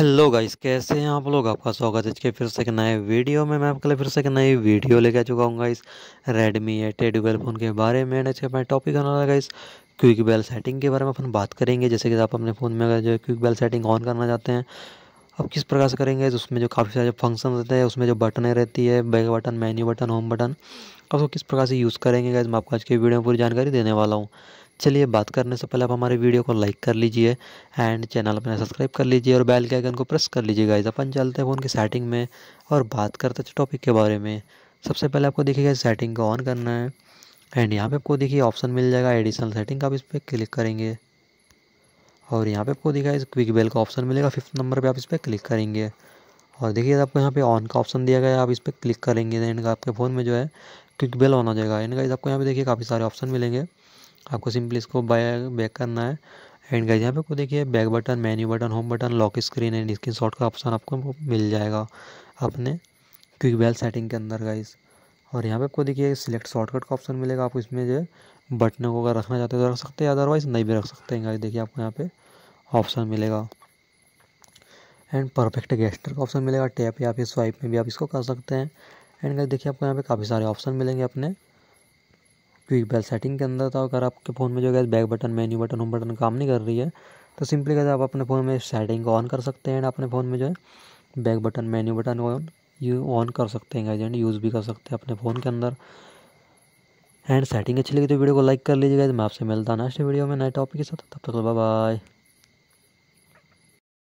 hello guys कैसे हैं आप लोग आपका स्वागत है इसके फिर से एक नए वीडियो में मैं आपके लिए फिर से एक नई वीडियो लेके आ चुका हूँ guys Redmi eight A dual phone के बारे में इसके मैं टॉपिक करना होगा गाइस क्विक बेल सेटिंग के बारे में अपन बात करेंगे जैसे कि आप अपने फ़ोन में अगर जो क्विक बेल सेटिंग ऑन करना चाहते हैं अब किस प्रकार से करेंगे तो उसमें जो काफ़ी सारे फंक्शन रहते हैं उसमें जो बटने रहती है back button menu button home button अब उसको किस प्रकार से यूज़ करेंगे गैस मैं आपको आज की वीडियो में पूरी जानकारी देने वाला हूँ चलिए बात करने से पहले आप हमारे वीडियो को लाइक कर लीजिए एंड चैनल अपना सब्सक्राइब कर लीजिए और बेल के आइकन को प्रेस कर लीजिए गाइज अपन चलते हैं फ़ोन की सेटिंग में और बात करते हैं टॉपिक के बारे में सबसे पहले आपको देखिएगा सेटिंग को ऑन करना है एंड यहाँ पे आपको देखिए ऑप्शन मिल जाएगा एडिशनल सेटिंग का आप इस पर क्लिक करेंगे और यहाँ पे आपको दिखा इस क्विक बेल का ऑप्शन मिलेगा फिफ्थ नंबर पे आप इस पर क्लिक करेंगे और देखिए आपको यहाँ पे ऑन का ऑप्शन दिया गया है आप इस पर क्लिक करेंगे देन आपके फ़ोन में जो है क्विक बेल ऑन हो जाएगा एंड गाइज आपको यहाँ पे देखिए काफ़ी सारे ऑप्शन मिलेंगे आपको सिंपली इसको बैक बैक करना है एंड गाइज यहाँ पे आपको देखिए back button menu button home button lock screen and screenshot का ऑप्शन आपको मिल जाएगा अपने क्विक बेल सेटिंग के अंदर गाइज़ और यहाँ पे आपको देखिए सिलेक्ट शॉर्टकट का ऑप्शन मिलेगा आप इसमें जो बटन को अगर रखना चाहते हो तो रख सकते हैं अदरवाइज नहीं भी रख सकते हैं गाइस देखिए आपको यहाँ पे ऑप्शन मिलेगा एंड परफेक्ट गेस्टर का ऑप्शन मिलेगा टैप या फिर स्वाइप में भी आप इसको कर सकते हैं एंड गाइस देखिए आपको यहाँ पे काफ़ी सारे ऑप्शन मिलेंगे अपने क्विक बेल सेटिंग के अंदर तो अगर आपके फ़ोन में जो गैस back button menu button home button काम नहीं कर रही है तो सिंपली गैस आप अपने फ़ोन में सेटिंग को ऑन कर सकते हैं एंड अपने फ़ोन में जो है back button menu button on यू ऑन कर सकते हैं गाइज एंड यूज़ भी कर सकते हैं अपने फ़ोन के अंदर एंड सेटिंग अच्छी लगी तो वीडियो को लाइक कर लीजिएगा मैं आपसे मिलता नेक्स्ट वीडियो में नए टॉपिक के साथ तब तक बाय बाय